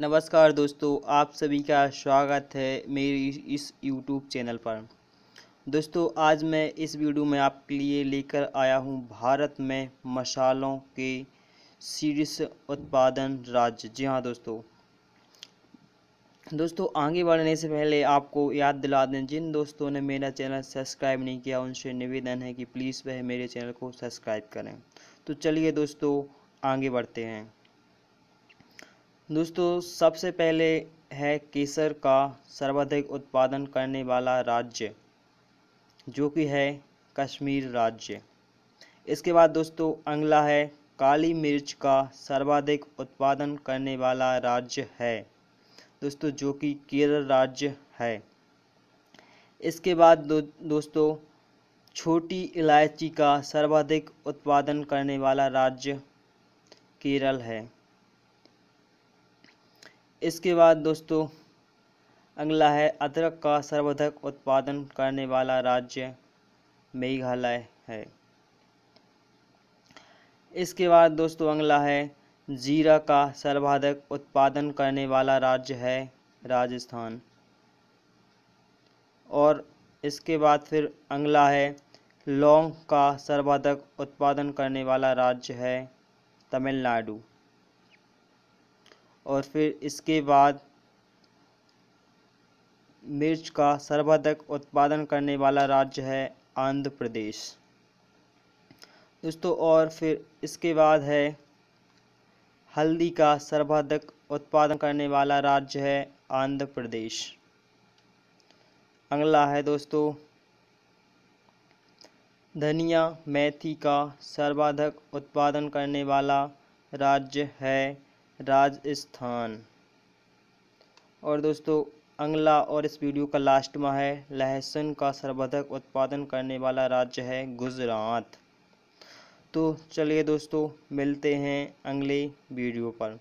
नमस्कार दोस्तों आप सभी का स्वागत है मेरी इस यूट्यूब चैनल पर दोस्तों आज मैं इस वीडियो में आपके लिए लेकर आया हूं भारत में मसालों के शीर्ष उत्पादन राज्य जी हाँ दोस्तों दोस्तों आगे बढ़ने से पहले आपको याद दिला दें जिन दोस्तों ने मेरा चैनल सब्सक्राइब नहीं किया उनसे निवेदन है कि प्लीज़ वह मेरे चैनल को सब्सक्राइब करें तो चलिए दोस्तों आगे बढ़ते हैं दोस्तों सबसे पहले है केसर का सर्वाधिक उत्पादन करने वाला राज्य जो कि है कश्मीर राज्य इसके बाद दोस्तों अगला है काली मिर्च का सर्वाधिक उत्पादन करने वाला राज्य है दोस्तों जो कि केरल राज्य है इसके बाद दो, दोस्तों छोटी इलायची का सर्वाधिक उत्पादन करने वाला राज्य केरल है इसके बाद दोस्तों अगला है अदरक का सर्वाधिक उत्पादन करने वाला राज्य मेघालय है इसके बाद दोस्तों अगला है जीरा का सर्वाधिक उत्पादन करने वाला राज्य है राजस्थान और इसके बाद फिर अगला है लौंग का सर्वाधिक उत्पादन करने वाला राज्य है तमिलनाडु और फिर इसके बाद मिर्च का सर्वाधिक उत्पादन करने वाला राज्य है आंध्र प्रदेश दोस्तों और फिर इसके बाद है हल्दी का सर्वाधिक उत्पादन करने वाला राज्य है आंध्र प्रदेश अगला है दोस्तों धनिया मेथी का सर्वाधिक उत्पादन करने वाला राज्य है राजस्थान और दोस्तों अंगला और इस वीडियो का लास्ट में है लहसुन का सर्वाधिक उत्पादन करने वाला राज्य है गुजरात तो चलिए दोस्तों मिलते हैं अगले वीडियो पर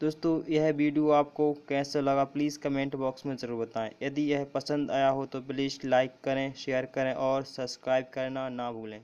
दोस्तों यह वीडियो आपको कैसा लगा प्लीज़ कमेंट बॉक्स में ज़रूर बताएं यदि यह पसंद आया हो तो प्लीज़ लाइक करें शेयर करें और सब्सक्राइब करना ना भूलें